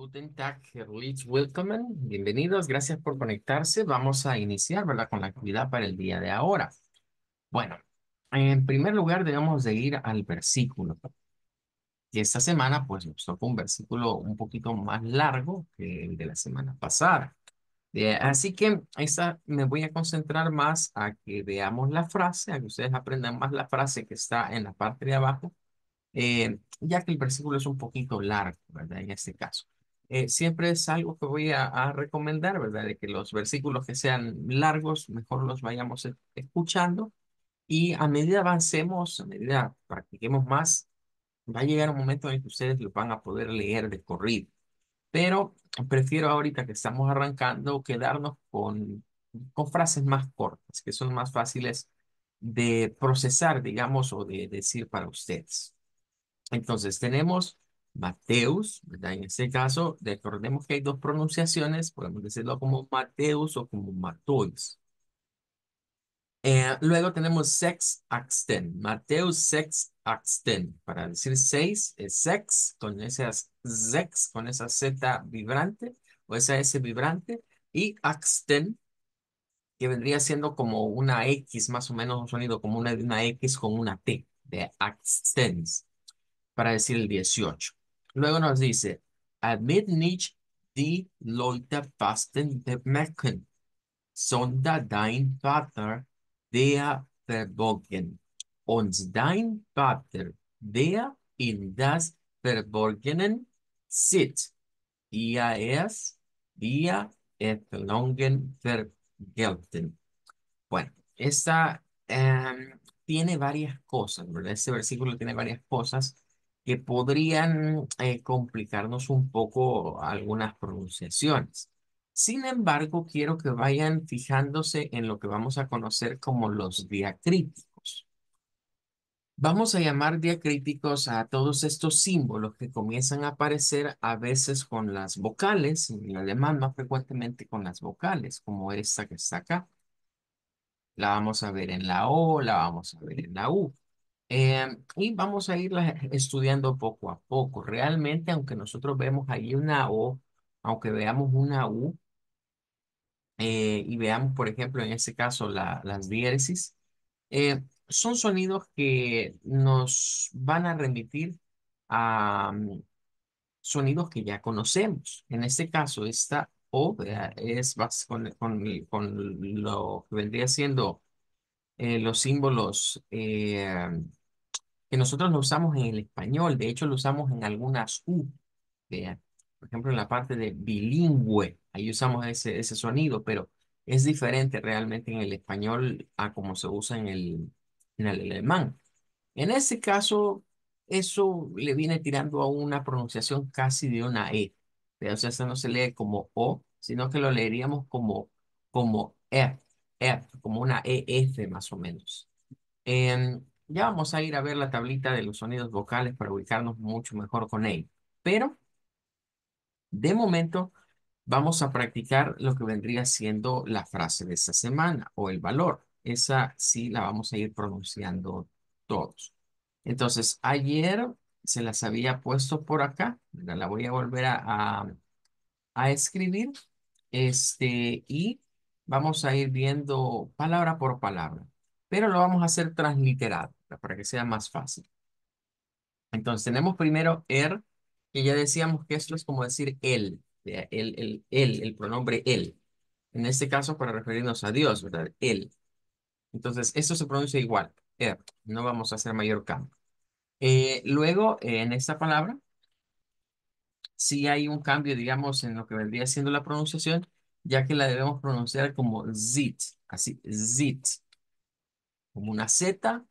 Guten Tag, Bienvenidos, gracias por conectarse. Vamos a iniciar, ¿verdad?, con la actividad para el día de ahora. Bueno, en primer lugar debemos de ir al versículo. Y esta semana, pues, nos tocó un versículo un poquito más largo que el de la semana pasada. Eh, así que esta, me voy a concentrar más a que veamos la frase, a que ustedes aprendan más la frase que está en la parte de abajo, eh, ya que el versículo es un poquito largo, ¿verdad? En este caso. Eh, siempre es algo que voy a, recomendar, ¿verdad? De que los versículos que sean largos, mejor los vayamos e, escuchando y a medida avancemos, a medida practiquemos más, va a llegar un momento en que ustedes lo van a poder leer de corrido. Pero prefiero ahorita que estamos arrancando quedarnos con, con frases más cortas, que son más fáciles de procesar, digamos, o de decir para ustedes. Entonces, tenemos Mateus, ¿verdad? En este caso, recordemos que hay dos pronunciaciones, podemos decirlo como Mateus o como Mateus. Eh, luego tenemos sex axten, Mateus sex axten, para decir seis, es sex, con esas sex, con esa Z vibrante, o esa S vibrante, y axten, que vendría siendo como una X, más o menos un sonido como una, una X con una T, de axtens, para decir el 18. Luego nos dice, Admit midnight die Leute fasten de Mecken, sondern dein Vater, der verborgen, und dein Vater, der in das Verborgenen sit ihr es, et longen vergelten. Bueno, esa em, tiene varias cosas, ¿verdad? Este versículo tiene varias cosas que podrían eh, complicarnos un poco algunas pronunciaciones. Sin embargo, quiero que vayan fijándose en lo que vamos a conocer como los diacríticos. Vamos a llamar diacríticos a todos estos símbolos que comienzan a aparecer a veces con las vocales, en el alemán más frecuentemente con las vocales, como esta que está acá. La vamos a ver en la O, la vamos a ver en la U. Eh, y vamos a irlas estudiando poco a poco. Realmente, aunque nosotros vemos ahí una O, aunque veamos una U, eh, y veamos, por ejemplo, en este caso, la, las diéresis, eh, son sonidos que nos van a remitir a mm, sonidos que ya conocemos. En este caso, esta O es con, con, con lo que vendría siendo los símbolos que nosotros lo usamos en el español, de hecho lo usamos en algunas U, por ejemplo en la parte de bilingüe, ahí usamos ese, ese sonido, pero es diferente realmente en el español a como se usa en el, en el alemán. En ese caso, eso le viene tirando a una pronunciación casi de una E, ¿vean? o sea, eso no se lee como O, sino que lo leeríamos como, como F, e, e, como una EF más o menos. En, em, ya vamos a ir a ver la tablita de los sonidos vocales para ubicarnos mucho mejor con él. Pero, de momento, vamos a practicar lo que vendría siendo la frase de esta semana o el valor. Esa sí la vamos a ir pronunciando todos. Entonces, ayer se las había puesto por acá. La voy a volver a, escribir. Este, y vamos a ir viendo palabra por palabra. Pero lo vamos a hacer transliterado para que sea más fácil. Entonces tenemos primero er, que ya decíamos que esto es como decir él, el, el, el, el pronombre él. En este caso para referirnos a Dios, ¿verdad? Él. Entonces esto se pronuncia igual, er. No vamos a hacer mayor cambio. Eh, luego, en esta palabra, si sí hay un cambio, digamos, en lo que vendría siendo la pronunciación, ya que la debemos pronunciar como zit, así, zit, como una Z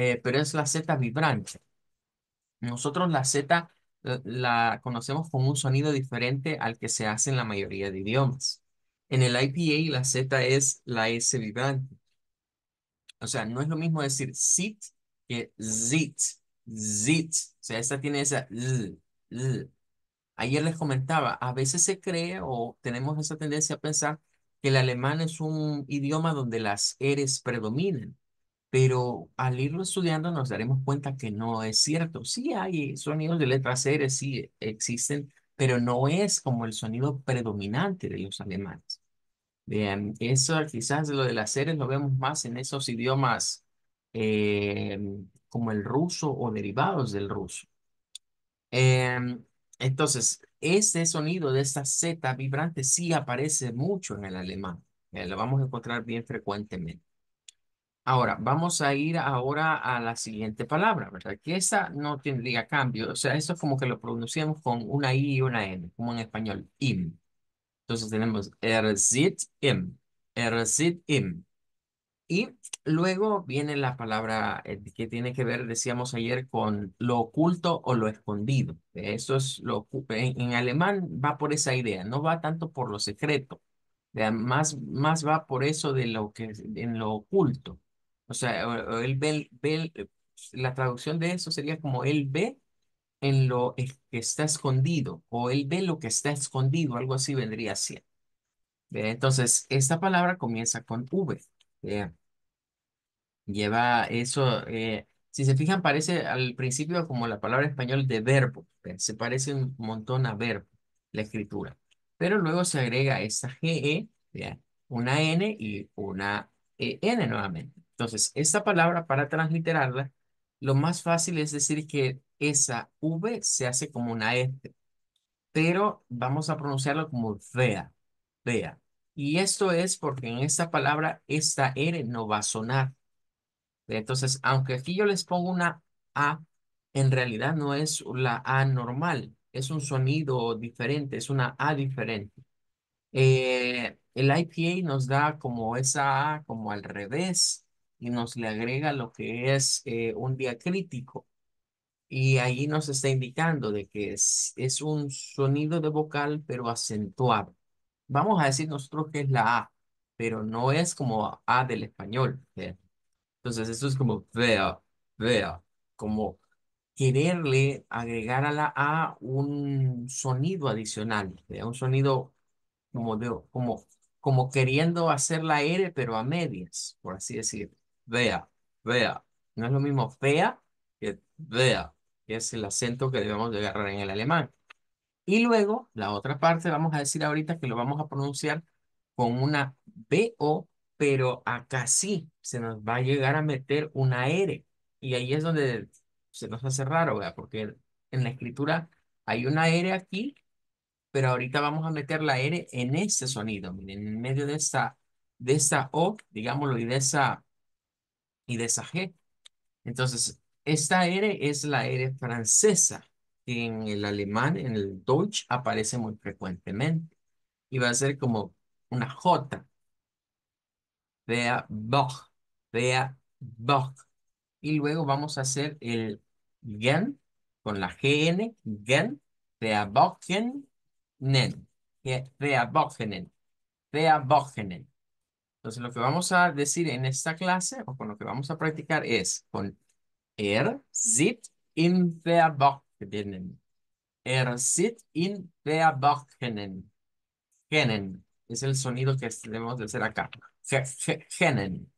eh, pero es la Z vibrante. Nosotros la Z la conocemos con un sonido diferente al que se hace en la mayoría de idiomas. En el IPA la Z es la S vibrante. O sea, no es lo mismo decir sit que zit, zit. O sea, esta tiene esa l, Ayer les comentaba, a veces se cree o tenemos esa tendencia a pensar que el alemán es un idioma donde las eres predominan pero al irlo estudiando nos daremos cuenta que no es cierto. Sí hay sonidos de letras seres, sí existen, pero no es como el sonido predominante de los alemanes. Bien, eso quizás lo de las seres lo vemos más en esos idiomas eh, como el ruso o derivados del ruso. Em, entonces, ese sonido de esta Z vibrante sí aparece mucho en el alemán. Eh, lo vamos a encontrar bien frecuentemente. Ahora, vamos a ir ahora a la siguiente palabra, ¿verdad? Que esa no tendría cambio. O sea, eso es como que lo pronunciamos con una I y una N, como en español, im. Entonces tenemos erzit im, erzit im. Y luego viene la palabra eh, que tiene que ver, decíamos ayer, con lo oculto o lo escondido. Eso es lo en, en alemán va por esa idea, no va tanto por lo secreto, más, más va por eso de lo que en lo oculto. O sea, él ve, eh, pues, la traducción de eso sería como él ve en lo que está escondido o él ve lo que está escondido, algo así vendría así Entonces, esta palabra comienza con V. lleva eso, eh, si se fijan, parece al principio como la palabra español de verbo. se parece un montón a verbo, la escritura. Pero luego se agrega esta GE, una N y una EN nuevamente. Entonces, esta palabra, para transliterarla, lo más fácil es decir que esa V se hace como una F, este, pero vamos a pronunciarlo como vea, vea. Y esto es porque en esta palabra esta R no va a sonar. Entonces, aunque aquí yo les pongo una A, en realidad no es la A normal, es un sonido diferente, es una A diferente. Eh, el IPA nos da como esa A como al revés, y nos le agrega lo que es eh, un diacrítico Y ahí nos está indicando de que es, un sonido de vocal, pero acentuado. Vamos a decir nosotros que es la A, pero no es como A del español. ¿eh? Entonces, eso es como vea, vea, como quererle agregar a la A un sonido adicional, ¿eh? un sonido como, de, como, como queriendo hacer la R, pero a medias, por así decirlo vea, vea. No es lo mismo fea que vea, que es el acento que debemos de agarrar en el alemán. Y luego, la otra parte, vamos a decir ahorita que lo vamos a pronunciar con una B-O, pero acá sí se nos va a llegar a meter una R. Y ahí es donde se nos hace raro, vea Porque en la escritura hay una R aquí, pero ahorita vamos a meter la R en este sonido, miren, en medio de esta, de esta O, digámoslo, y de esa y de esa G. Entonces, esta R es la R francesa, que en el alemán, en el Deutsch, aparece muy frecuentemente. Y va a ser como una J. Der Boch, der Boch. Y luego vamos a hacer el gen con la GN, gen, der Nen. der Bochenen, der Bochenen. Entonces, lo que vamos a decir en esta clase o con lo que vamos a practicar es con er sit, in Verborgenen. Er sit, in Verborgenen. Genen. Es el sonido que debemos de hacer acá. Genen.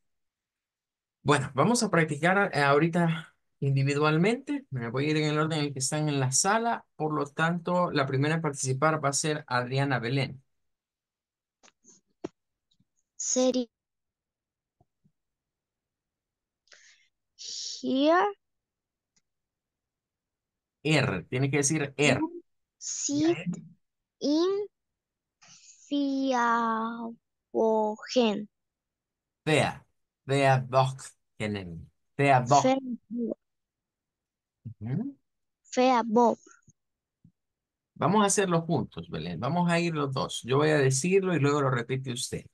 Bueno, vamos a practicar eh, ahorita individualmente. Me voy a ir en el orden en el que están en la sala. Por lo tanto, la primera en participar va a ser Adriana Belén sería here. R, er, tiene que decir R. Er. Sit in Fiabogen. Fea. box. Fea. Bob. Vamos a hacerlo juntos, Belén. Vamos a ir los dos. Yo voy a decirlo y luego lo repite usted.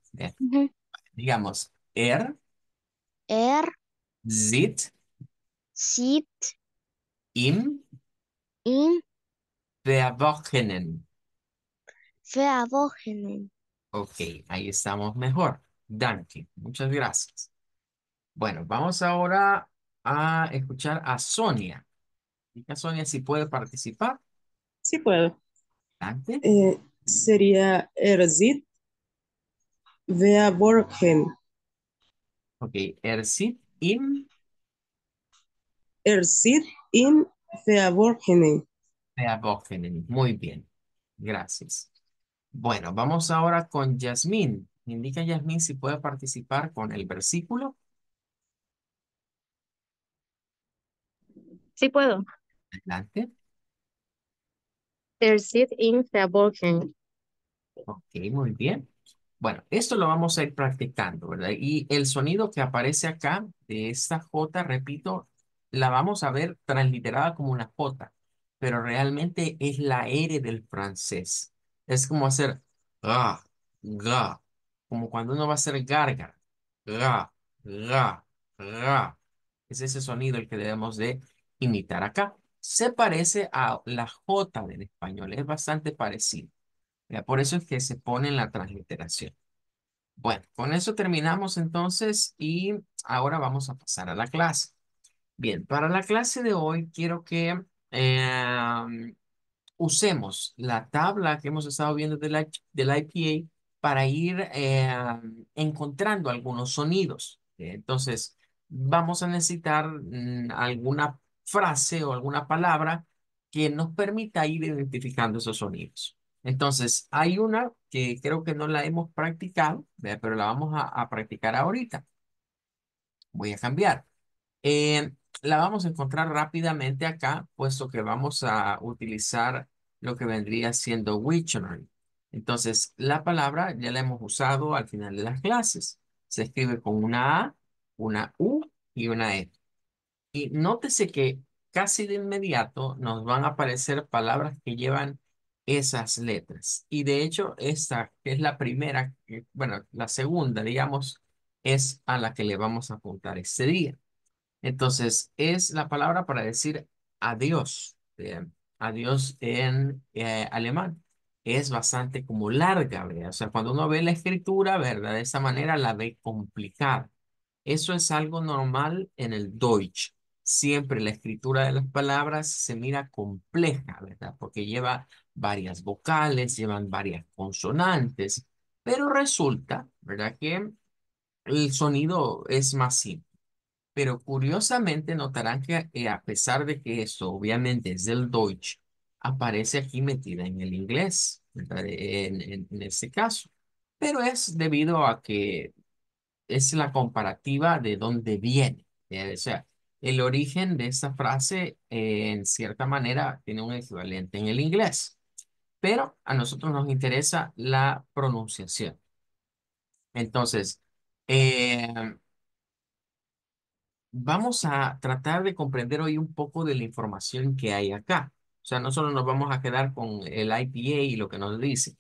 Digamos, er, er, Zit Zit im, im, verwochenen. Verwochenen. Ok, ahí estamos mejor. Danke, muchas gracias. Bueno, vamos ahora a escuchar a Sonia. Diga Sonia si puede participar. Sí puedo. Dante. Eh, sería Erzit Vea Borgen. Ok, sit in Ersit im Verborgenen. Verborgenen. Muy bien. Gracias. Bueno, vamos ahora con Yasmín. Indica Yasmín si puede participar con el versículo. Sí puedo. Adelante. in in, Verborgenen. Ok, muy bien. Bueno, esto lo vamos a ir practicando, ¿verdad? Y el sonido que aparece acá de esta J, repito, la vamos a ver transliterada como una J, pero realmente es la R del francés. Es como hacer ga, ga, como cuando uno va a hacer garga Ga, ga, ga. Es ese sonido el que debemos de imitar acá. Se parece a la J del español, es bastante parecido por eso es que se pone en la transliteración. Bueno, con eso terminamos entonces y ahora vamos a pasar a la clase. Bien, para la clase de hoy quiero que eh, usemos la tabla que hemos estado viendo del IPA para ir eh, encontrando algunos sonidos. Entonces, vamos a necesitar mm, alguna frase o alguna palabra que nos permita ir identificando esos sonidos. Entonces, hay una que creo que no la hemos practicado, pero la vamos a, practicar ahorita. Voy a cambiar. Eh, la vamos a encontrar rápidamente acá, puesto que vamos a utilizar lo que vendría siendo Wiktionary. Entonces, la palabra ya la hemos usado al final de las clases. Se escribe con una A, una U y una E. Y nótese que casi de inmediato nos van a aparecer palabras que llevan esas letras. Y de hecho, esta es la primera, eh, bueno, la segunda, digamos, es a la que le vamos a apuntar este día. Entonces, es la palabra para decir adiós. Eh, adiós en eh, alemán. Es bastante como larga, ¿verdad? O sea, cuando uno ve la escritura, ¿verdad? De esa manera la ve complicada. Eso es algo normal en el Deutsch. Siempre la escritura de las palabras se mira compleja, ¿verdad? Porque lleva varias vocales, llevan varias consonantes, pero resulta, ¿verdad? Que el sonido es más simple. Pero curiosamente notarán que eh, a pesar de que esto obviamente es del Deutsch, aparece aquí metida en el inglés, en, en, este caso. Pero es debido a que es la comparativa de dónde viene. O sea, el origen de esta frase eh, en cierta manera tiene un equivalente en el inglés pero a nosotros nos interesa la pronunciación. Entonces, eh, vamos a tratar de comprender hoy un poco de la información que hay acá. O sea, no solo nos vamos a quedar con el IPA y lo que nos dice.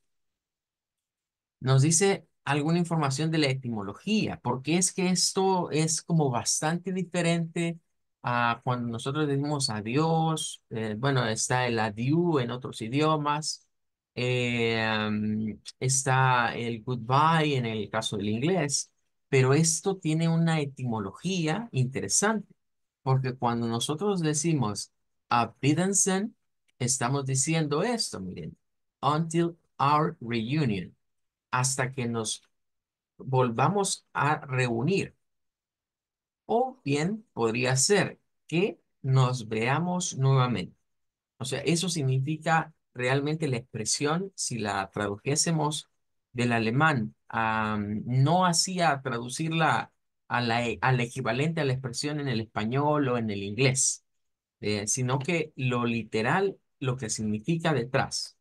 Nos dice alguna información de la etimología, porque es que esto es como bastante diferente a cuando nosotros decimos adiós, eh, bueno, está el adiú en otros idiomas, eh, está el goodbye en el caso del inglés, pero esto tiene una etimología interesante, porque cuando nosotros decimos Abidensen, estamos diciendo esto, miren, until our reunion, hasta que nos volvamos a reunir. O bien podría ser que nos veamos nuevamente. O sea, eso significa realmente la expresión, si la tradujésemos del alemán, no hacía traducirla e, al equivalente a la expresión en el español o en el inglés, eh, sino que lo literal, lo que significa detrás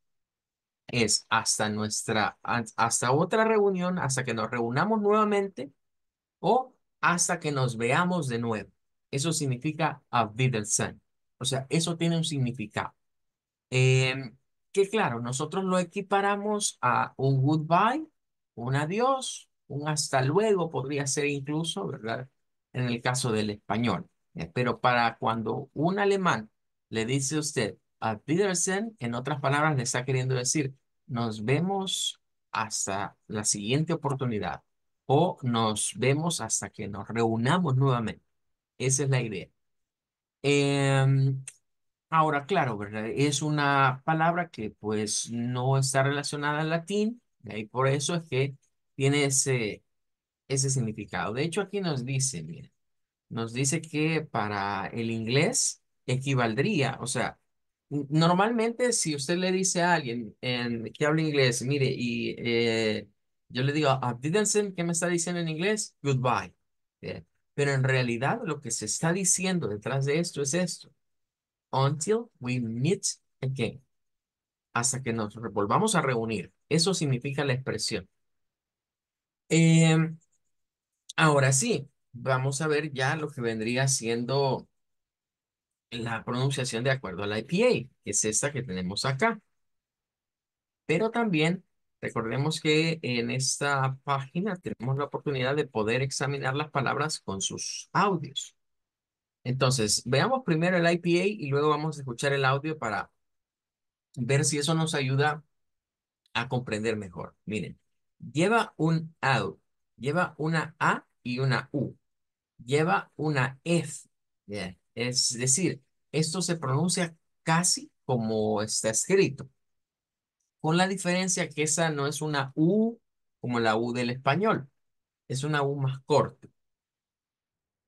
es hasta nuestra, hasta otra reunión, hasta que nos reunamos nuevamente o hasta que nos veamos de nuevo. Eso significa a O sea, eso tiene un significado. Em, que claro, nosotros lo equiparamos a un goodbye, un adiós, un hasta luego podría ser incluso, ¿verdad? En el caso del español. ¿eh? Pero para cuando un alemán le dice a usted, a en otras palabras, le está queriendo decir, nos vemos hasta la siguiente oportunidad o nos vemos hasta que nos reunamos nuevamente. Esa es la idea. Em, Ahora, claro, ¿verdad? Es una palabra que pues no está relacionada al latín, y por eso es que tiene ese, ese significado. De hecho, aquí nos dice, mira, nos dice que para el inglés equivaldría, o sea, normalmente si usted le dice a alguien en, que habla inglés, mire, y eh, yo le digo, ah, ¿qué me está diciendo en inglés? Goodbye. Pero en realidad lo que se está diciendo detrás de esto es esto until we meet again. Hasta que nos volvamos a reunir. Eso significa la expresión. Em, ahora sí, vamos a ver ya lo que vendría siendo la pronunciación de acuerdo a la IPA, que es esta que tenemos acá. Pero también recordemos que en esta página tenemos la oportunidad de poder examinar las palabras con sus audios. Entonces, veamos primero el IPA y luego vamos a escuchar el audio para ver si eso nos ayuda a comprender mejor. Miren, lleva un AU, lleva una A y una U, lleva una F. Es decir, esto se pronuncia casi como está escrito, con la diferencia que esa no es una U como la U del español, es una U más corta.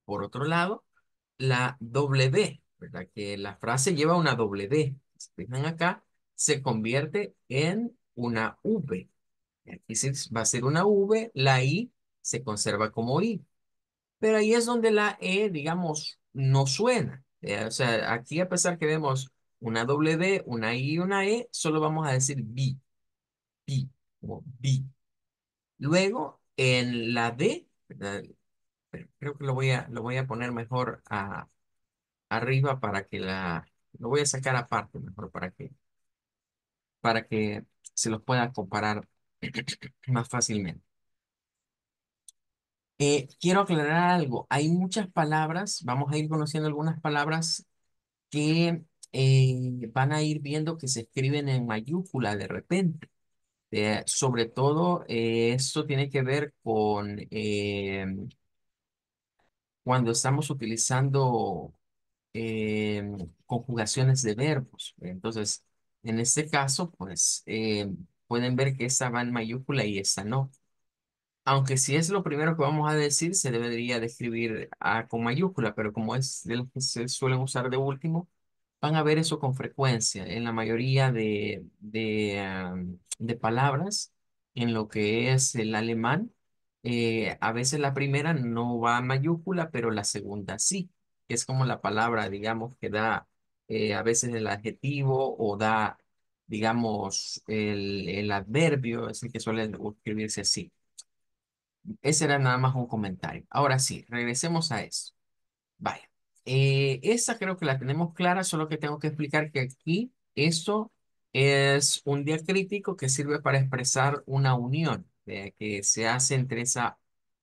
Por otro lado, la doble D, ¿verdad? Que la frase lleva una doble D. Si acá, se convierte en una V. Aquí va a ser una V, la I se conserva como I. Pero ahí es donde la E, digamos, no suena. o sea, aquí a pesar que vemos una doble D, una I y una E, solo vamos a decir B. B, o B. Luego, en la D, ¿verdad? creo que lo voy a, lo voy a poner mejor a, arriba para que la, lo voy a sacar aparte mejor para que, para que se los pueda comparar más fácilmente. Eh, quiero aclarar algo. Hay muchas palabras, vamos a ir conociendo algunas palabras que eh, van a ir viendo que se escriben en mayúscula de repente. Eh, sobre todo, esto tiene que ver con cuando estamos utilizando eh, conjugaciones de verbos. Entonces, en este caso, pues eh, pueden ver que esa va en mayúscula y esa no. Aunque si es lo primero que vamos a decir, se debería describir con mayúscula, pero como es de que se suelen usar de último, van a ver eso con frecuencia en la mayoría de, de ah, palabras, en lo que es el alemán, eh, a veces la primera no va mayúscula, pero la segunda sí, que es como la palabra, digamos, que da eh, a veces el adjetivo o da, digamos, el, el adverbio, es el que suele escribirse así. Ese era nada más un comentario. Ahora sí, regresemos a eso. Vaya. Eh, esa creo que la tenemos clara, solo que tengo que explicar que aquí esto es un diacrítico que sirve para expresar una unión. Eh, que se hace entre esa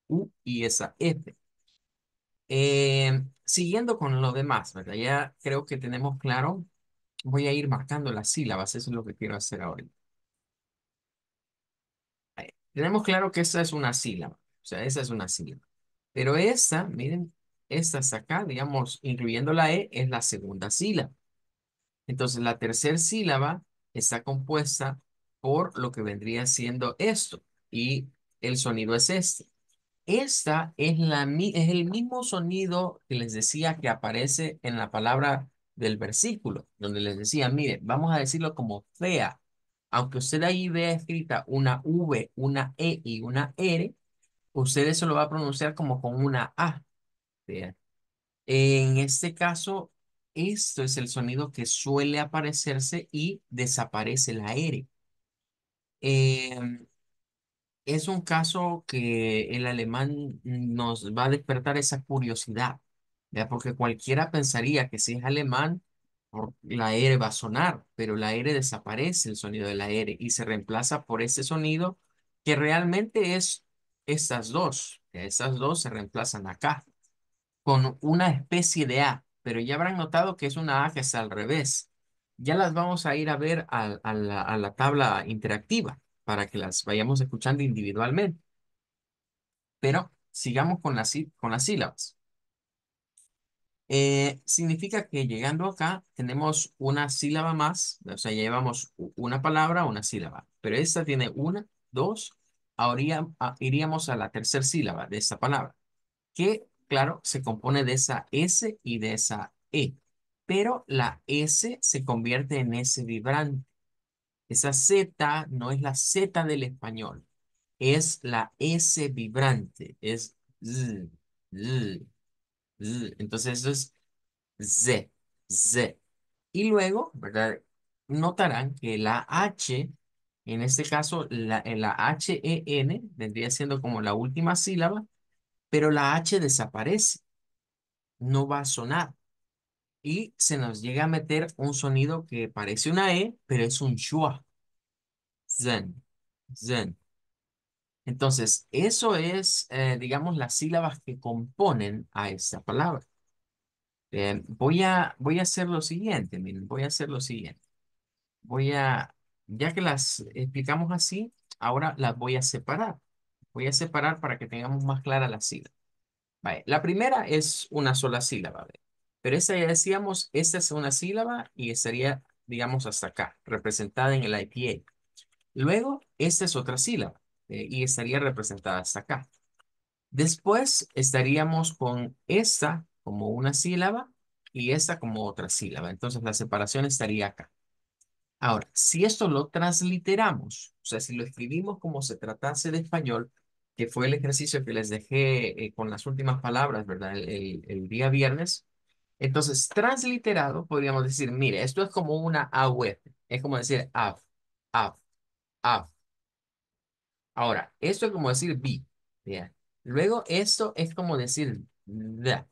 U y esa F. Eh, siguiendo con lo demás, Ya creo que tenemos claro. Voy a ir marcando las sílabas, eso es lo que quiero hacer ahora. Tenemos claro que esa es una sílaba, o sea, esa es una sílaba. Pero esta, miren, esta acá, digamos, incluyendo la E, es la segunda sílaba. Entonces, la tercera sílaba está compuesta por lo que vendría siendo esto y el sonido es este. Esta es, la, es el mismo sonido que les decía que aparece en la palabra del versículo, donde les decía, mire, vamos a decirlo como fea. Aunque usted ahí vea escrita una V, una E y una R, usted eso lo va a pronunciar como con una A. En este caso, esto es el sonido que suele aparecerse y desaparece la R. Eh, es un caso que el alemán nos va a despertar esa curiosidad, ¿ya? Porque cualquiera pensaría que si es alemán, por la R va a sonar, pero la R desaparece, el sonido de la R, y se reemplaza por ese sonido que realmente es estas dos, Estas dos se reemplazan acá, con una especie de A, pero ya habrán notado que es una A que está al revés. Ya las vamos a ir a ver a, la, a la tabla interactiva para que las vayamos escuchando individualmente. Pero sigamos con las, con las sílabas. Eh, significa que llegando acá tenemos una sílaba más, o sea, llevamos una palabra, una sílaba, pero esta tiene una, dos, ahora ah, iríamos a la tercera sílaba de esa palabra, que, claro, se compone de esa S y de esa E, pero la S se convierte en S vibrante esa Z no es la Z del español, es la S vibrante, es Z, Z, Entonces eso es Z, Z. Y luego, ¿verdad? Notarán que la H, en este caso la, eh, la H-E-N, vendría siendo como la última sílaba, pero la H desaparece, no va a sonar y se nos llega a meter un sonido que parece una E, pero es un shua. Zen, zen. Entonces, eso es, eh, digamos, las sílabas que componen a esta palabra. voy, a, voy a hacer lo siguiente, miren, voy a hacer lo siguiente. Voy a, ya que las explicamos así, ahora las voy a separar. Voy a separar para que tengamos más clara la sílaba. la primera es una sola sílaba. Pero esa ya decíamos, esta es una sílaba y estaría, digamos, hasta acá, representada en el IPA. Luego, esta es otra sílaba eh, y estaría representada hasta acá. Después estaríamos con esta como una sílaba y esta como otra sílaba. Entonces la separación estaría acá. Ahora, si esto lo transliteramos, o sea, si lo escribimos como se tratase de español, que fue el ejercicio que les dejé eh, con las últimas palabras, ¿verdad? el día viernes, entonces, transliterado, podríamos decir, mire, esto es como una A web. Es como decir av, av, av. Ahora, esto es como decir b Luego, esto es como decir da,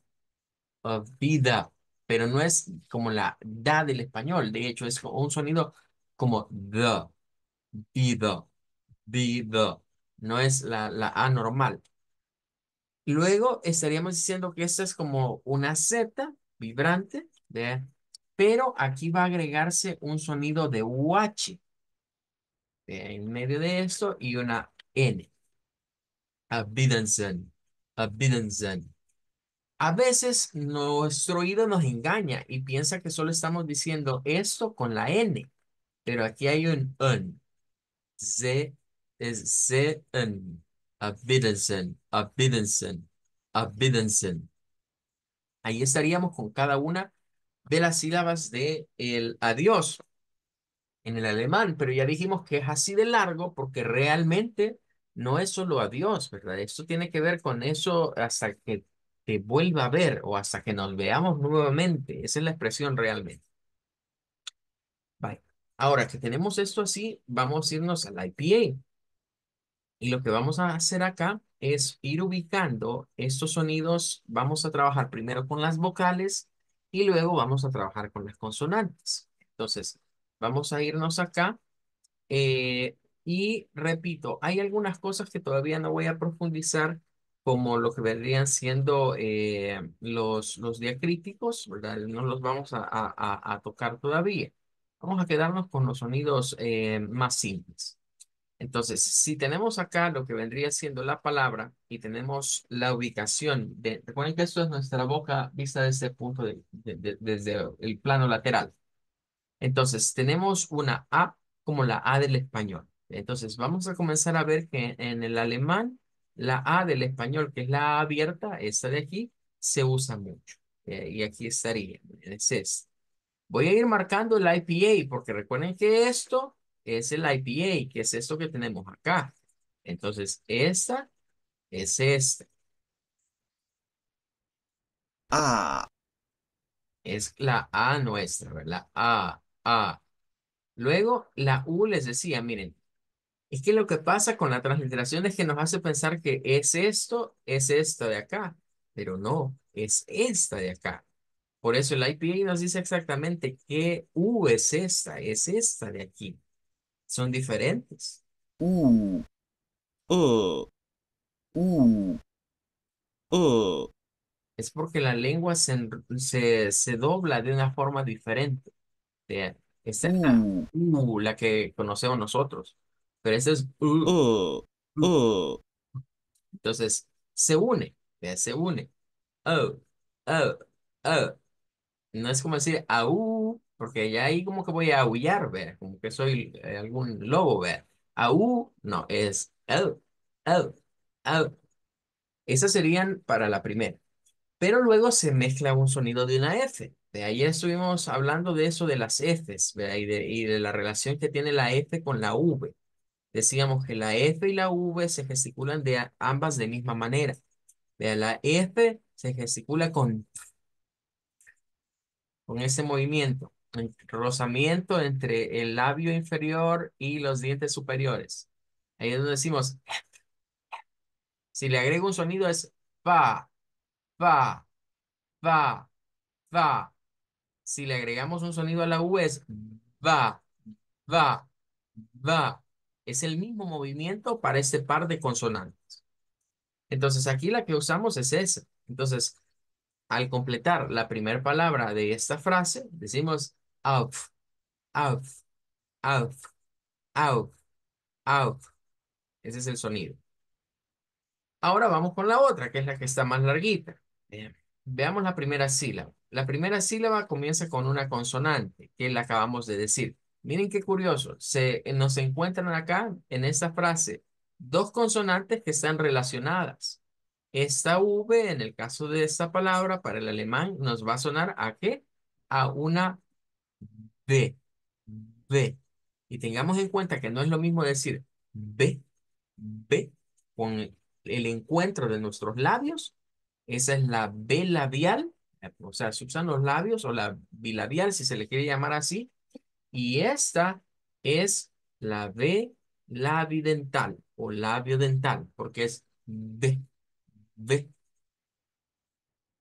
o vida, pero no es como la da del español. De hecho, es un sonido como da. vida, vida. No es la, la A normal. Luego estaríamos diciendo que esta es como una Z, vibrante, pero aquí va a agregarse un sonido de UH en medio de esto y una N. A veces nuestro oído nos engaña y piensa que solo estamos diciendo esto con la N, pero aquí hay un N. Z es Z-N. Ahí estaríamos con cada una de las sílabas de el adiós en el alemán, pero ya dijimos que es así de largo porque realmente no es solo adiós, ¿verdad? Esto tiene que ver con eso hasta que te vuelva a ver o hasta que nos veamos nuevamente. Esa es la expresión realmente. Ahora que tenemos esto así, vamos a irnos al IPA. Y lo que vamos a hacer acá es ir ubicando estos sonidos. Vamos a trabajar primero con las vocales y luego vamos a trabajar con las consonantes. Entonces, vamos a irnos acá. Eh, y repito, hay algunas cosas que todavía no voy a profundizar, como lo que vendrían siendo eh, los, los diacríticos, ¿verdad? No los vamos a, tocar todavía. Vamos a quedarnos con los sonidos eh, más simples. Entonces, si tenemos acá lo que vendría siendo la palabra y tenemos la ubicación, de, recuerden que esto es nuestra boca vista desde el este punto, de, desde el plano lateral. Entonces, tenemos una A como la A del español. Entonces, vamos a comenzar a ver que en el alemán, la A del español, que es la A abierta, esta de aquí, se usa mucho. Eh, y aquí estaría, es Voy a ir marcando la IPA, porque recuerden que esto es el IPA, que es esto que tenemos acá. Entonces, esta es esta. Ah. Es la A nuestra, ¿verdad? A, A. Luego, la U les decía, miren, es que lo que pasa con la transliteración es que nos hace pensar que es esto, es esta de acá, pero no, es esta de acá. Por eso el IPA nos dice exactamente qué U es esta, es esta de aquí son diferentes. Uh, uh, uh, uh. Es porque la lengua se, dobla de una forma diferente. Esta es la, uh. la que conocemos nosotros. Pero esta es uh, uh, Entonces, se une, se une. Oh, oh, No es como decir uh porque ya ahí como que voy a aullar, ver, como que soy eh, algún lobo, ver. U no, es el, el, el. Esas serían para la primera. Pero luego se mezcla un sonido de una F. De ayer estuvimos hablando de eso de las Fs Y, de, la relación que tiene la F con la V. Decíamos que la F y la V se gesticulan de ambas de misma manera. vea La F se gesticula con, con ese movimiento rozamiento entre el labio inferior y los dientes superiores. Ahí es donde decimos, si le agrego un sonido es pa, pa, pa, pa. Si le agregamos un sonido a la U es va, va, va. Es el mismo movimiento para este par de consonantes. Entonces aquí la que usamos es esa. Entonces, al completar la primera palabra de esta frase, decimos auf, auf, auf, auf, auf. Ese es el sonido. Ahora vamos con la otra, que es la que está más larguita. Veamos la primera sílaba. La primera sílaba comienza con una consonante, que la acabamos de decir. Miren qué curioso, se, nos encuentran acá en esta frase dos consonantes que están relacionadas. Esta V, en el caso de esta palabra, para el alemán, nos va a sonar a qué? A una B, B. Y tengamos en cuenta que no es lo mismo decir B, B, con el, encuentro de nuestros labios. Esa es la B labial, eh, o sea, se usan los labios o la bilabial, si se le quiere llamar así. Y esta es la B labidental o labio dental, porque es B, B.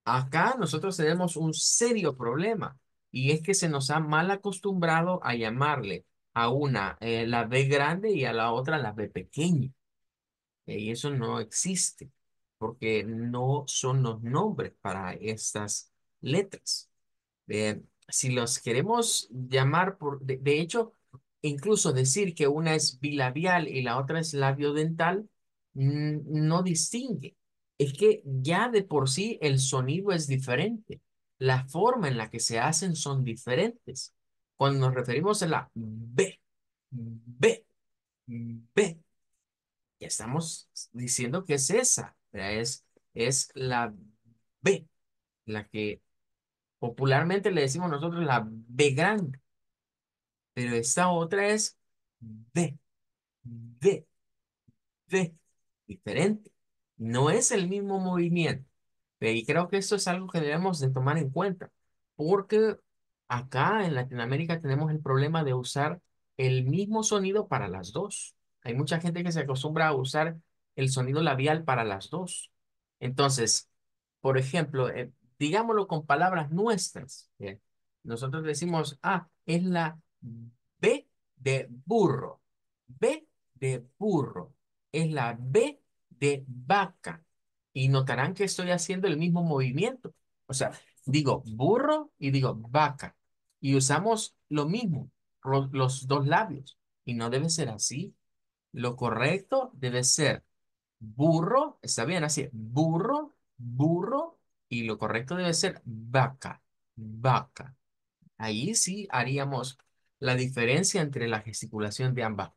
Acá nosotros tenemos un serio problema y es que se nos ha mal acostumbrado a llamarle a una eh, la B grande y a la otra la B pequeña. y eso no existe porque no son los nombres para estas letras. si los queremos llamar por, de, hecho, incluso decir que una es bilabial y la otra es labiodental, no distingue. Es que ya de por sí el sonido es diferente la forma en la que se hacen son diferentes. Cuando nos referimos a la B, B, B, ya estamos diciendo que es esa, es, es la B, la que popularmente le decimos nosotros la B grande, pero esta otra es B, B, B, diferente. No es el mismo movimiento. Y creo que eso es algo que debemos de tomar en cuenta, porque acá en Latinoamérica tenemos el problema de usar el mismo sonido para las dos. Hay mucha gente que se acostumbra a usar el sonido labial para las dos. Entonces, por ejemplo, eh, digámoslo con palabras nuestras. Nosotros decimos, ah, es la B de burro. B de burro. Es la B de vaca y notarán que estoy haciendo el mismo movimiento. O sea, digo burro y digo vaca y usamos lo mismo, los dos labios. Y no debe ser así. Lo correcto debe ser burro, está bien así, burro, burro, y lo correcto debe ser vaca, vaca. Ahí sí haríamos la diferencia entre la gesticulación de ambas,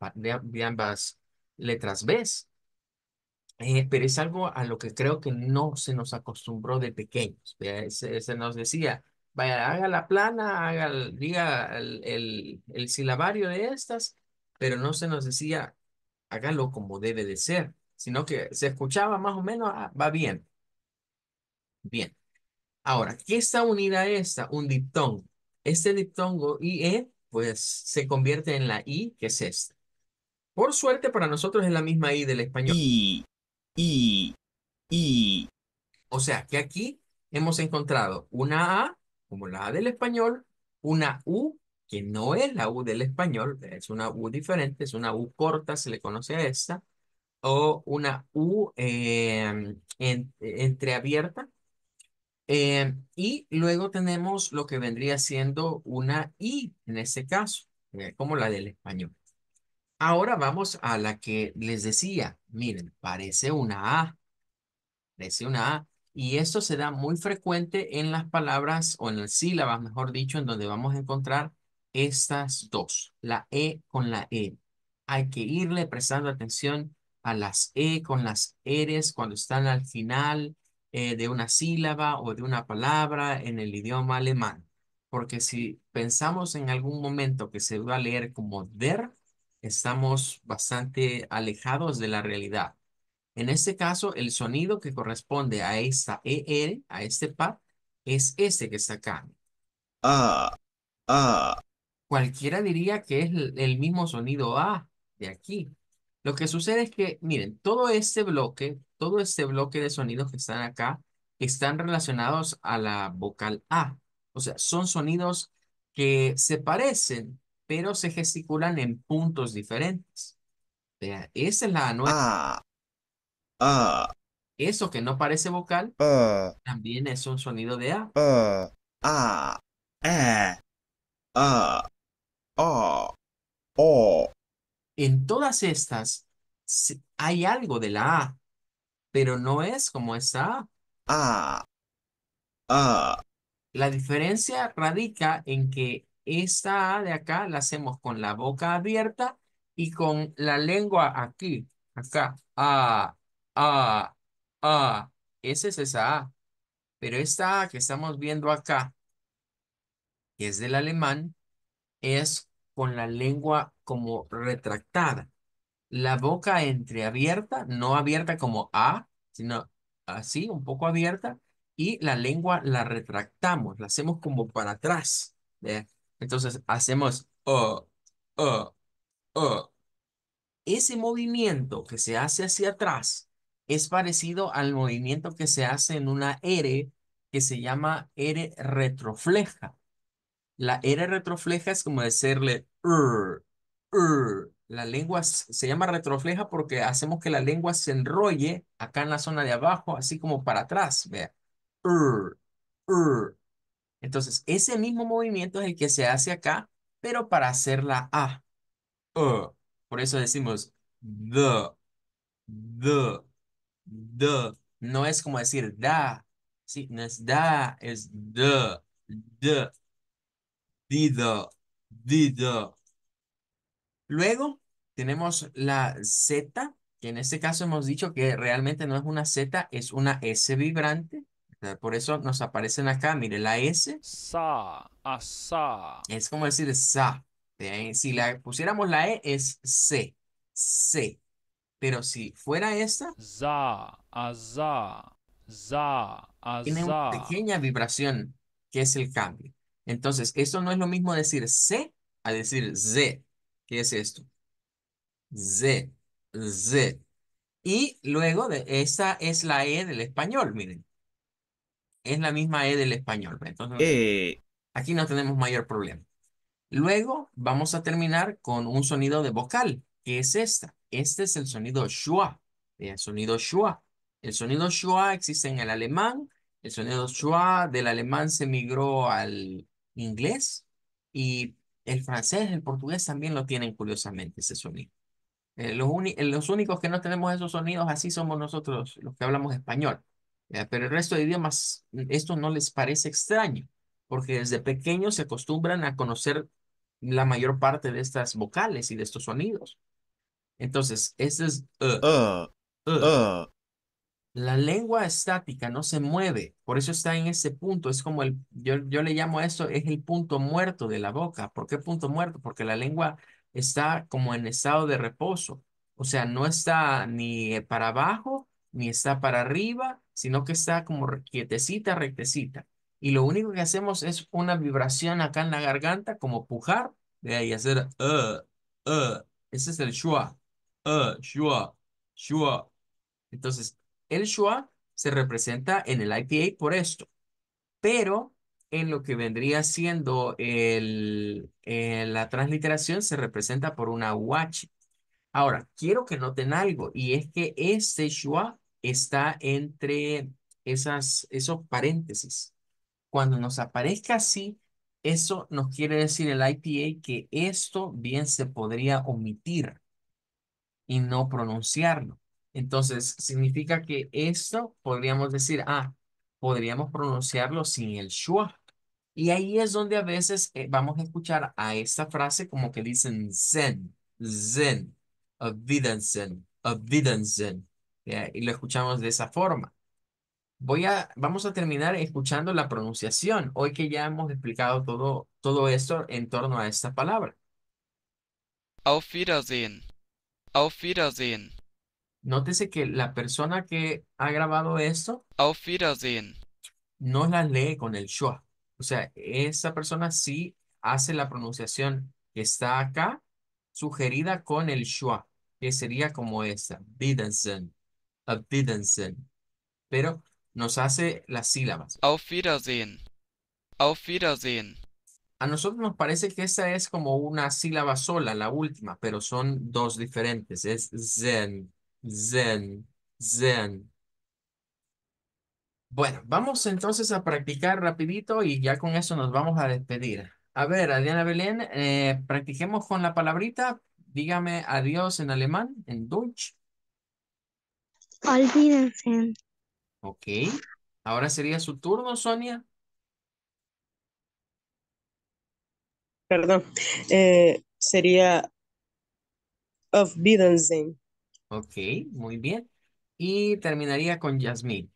ambas letras B. Eh, pero es algo a lo que creo que no se nos acostumbró de pequeños. Se, nos decía, vaya, haga la plana, haga, diga el, el, silabario de estas, pero no se nos decía, hágalo como debe de ser, sino que se escuchaba más o menos, ah, va bien. Bien. Ahora, ¿qué está unida a esta? Un diptongo. Este diptongo IE, pues se convierte en la I, que es esta. Por suerte para nosotros es la misma I del español. I. O sea, que aquí hemos encontrado una A, como la A del español, una U, que no es la U del español, es una U diferente, es una U corta, se le conoce a esta, o una U eh, en, entreabierta. Eh, y luego tenemos lo que vendría siendo una I en este caso, eh, como la del español. Ahora vamos a la que les decía, Miren, parece una A. Parece una A. Y esto se da muy frecuente en las palabras o en las sílabas, mejor dicho, en donde vamos a encontrar estas dos, la E con la E. Hay que irle prestando atención a las E con las eres cuando están al final eh, de una sílaba o de una palabra en el idioma alemán. Porque si pensamos en algún momento que se va a leer como der, estamos bastante alejados de la realidad. En este caso, el sonido que corresponde a esta ER, a este pad, es ese que está acá. Ah, ah. Cualquiera diría que es el mismo sonido A de aquí. Lo que sucede es que, miren, todo este bloque, todo este bloque de sonidos que están acá, están relacionados a la vocal A. O sea, son sonidos que se parecen, pero se gesticulan en puntos diferentes. Vea, esa es la A Ah, ah, Eso que no parece vocal ah, también es un sonido de A. ah, ah, eh, ah En todas estas hay algo de la A, pero no es como esa A. ah, ah, La diferencia radica en que esta A de acá la hacemos con la boca abierta y con la lengua aquí, acá. A, A, A. Esa es esa A. Pero esta A que estamos viendo acá, que es del alemán, es con la lengua como retractada. La boca entreabierta, no abierta como A, sino así, un poco abierta. Y la lengua la retractamos, la hacemos como para atrás. Entonces hacemos o, o, o. Ese movimiento que se hace hacia atrás es parecido al movimiento que se hace en una R que se llama R retrofleja. La R retrofleja es como decirle R, R. La lengua se llama retrofleja porque hacemos que la lengua se enrolle acá en la zona de abajo, así como para atrás, vea. Entonces, ese mismo movimiento es el que se hace acá, pero para hacer la A. Uh, por eso decimos the, the, the. No es como decir da, ¿sí? No es da, es the, the, d, d. Luego tenemos la Z, que en este caso hemos dicho que realmente no es una Z, es una S vibrante. Por eso nos aparecen acá, mire, la S. Sa, Es como decir sa. Si la pusiéramos la E es C, C. Pero si fuera esta. Za, Tiene una pequeña vibración que es el cambio. Entonces, esto no es lo mismo decir C a decir Z. ¿Qué es esto? Z, Z. Y luego, de, esta es la E del español, miren es la misma E del español. Pues, entonces, eh. aquí no tenemos mayor problema. Luego vamos a terminar con un sonido de vocal, que es esta. Este es el sonido schwa, el sonido schwa. El sonido schwa existe en el alemán, el sonido schwa del alemán se migró al inglés y el francés, el portugués también lo tienen curiosamente ese sonido. Eh, los, eh, los únicos que no tenemos esos sonidos así somos nosotros los que hablamos español. Eh, pero el resto de idiomas, mm, esto no les parece extraño, porque desde pequeños se acostumbran a conocer la mayor parte de estas vocales y de estos sonidos. Entonces, ese es... Uh, uh, uh. la lengua estática no se mueve, por eso está en ese punto, es como el, yo, yo le llamo esto, es el punto muerto de la boca. ¿Por qué punto muerto? Porque la lengua está como en estado de reposo, o sea, no está ni para abajo ni está para arriba, sino que está como quietecita, rectecita. Y lo único que hacemos es una vibración acá en la garganta, como pujar, de ahí hacer, uh, uh. Ese es el shua, uh, shua, Entonces, el shua se representa en el IPA por esto. Pero en lo que vendría siendo el, la transliteración se representa por una watch. Ahora, quiero que noten algo, y es que este shua está entre esas, esos paréntesis. Cuando nos aparezca así, eso nos quiere decir el IPA que esto bien se podría omitir y no pronunciarlo. Entonces, significa que esto podríamos decir, ah, podríamos pronunciarlo sin el schwa. Y ahí es donde a veces eh, vamos a escuchar a esta frase como que dicen zen, zen, zen y lo escuchamos de esa forma. Voy a, vamos a terminar escuchando la pronunciación, hoy que ya hemos explicado todo, todo esto en torno a esta palabra. Auf Wiedersehen. Auf Wiedersehen. Nótese que la persona que ha grabado esto. Auf Wiedersehen. No la lee con el schwa. O sea, esa persona sí hace la pronunciación que está acá, sugerida con el schwa, que sería como esta. Wiedersehen. Pero nos hace las sílabas. Auf Wiedersehen. A nosotros nos parece que esa es como una sílaba sola, la última, pero son dos diferentes. Es zen, zen, zen. Bueno, vamos entonces a practicar rapidito y ya con eso nos vamos a despedir. A ver, Adriana Belén, eh, practiquemos con la palabrita. Dígame adiós en alemán, en Deutsch. Olvídense. Ok. Ahora sería su turno, Sonia. Perdón. Eh, sería Ok, muy bien. Y terminaría con Yasmín.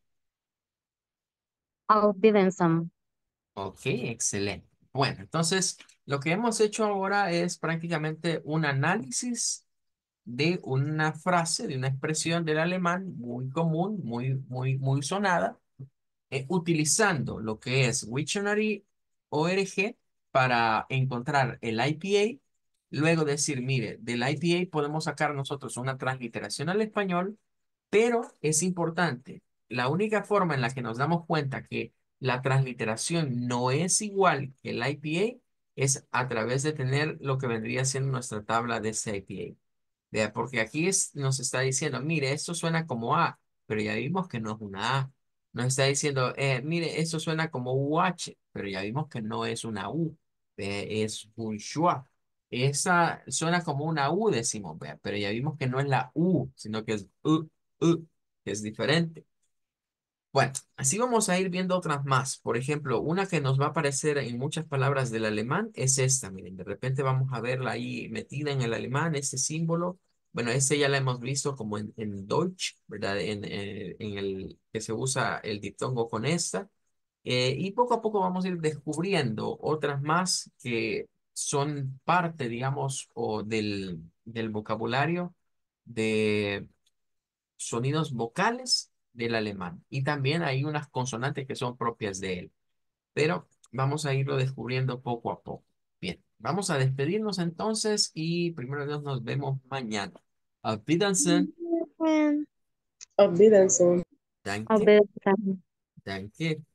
Bidenzen. Ok, excelente. Bueno, entonces lo que hemos hecho ahora es prácticamente un análisis de una frase, de una expresión del alemán muy común, muy, muy, muy sonada, eh, utilizando lo que es Wiktionary.org para encontrar el IPA, luego decir, mire, del IPA podemos sacar nosotros una transliteración al español, pero es importante, la única forma en la que nos damos cuenta que la transliteración no es igual que el IPA es a través de tener lo que vendría siendo nuestra tabla de ese IPA porque aquí nos está diciendo, mire, esto suena como A, pero ya vimos que no es una A. Nos está diciendo, eh, mire, esto suena como UH, pero ya vimos que no es una U, eh, es un schwa. Esa suena como una U, decimos, vea, pero ya vimos que no es la U, sino que es U, U, que es diferente. Bueno, así vamos a ir viendo otras más. Por ejemplo, una que nos va a aparecer en muchas palabras del alemán es esta. Miren, de repente vamos a verla ahí metida en el alemán, ese símbolo. Bueno, ese ya la hemos visto como en, Deutsch, ¿verdad? En, eh, en, el que se usa el diptongo con esta. Eh, y poco a poco vamos a ir descubriendo otras más que son parte, digamos, o del, del vocabulario de sonidos vocales del alemán. Y también hay unas consonantes que son propias de él. Pero vamos a irlo descubriendo poco a poco. Bien, vamos a despedirnos entonces y primero Dios nos vemos mañana. Auf Wiedersehen. Danke.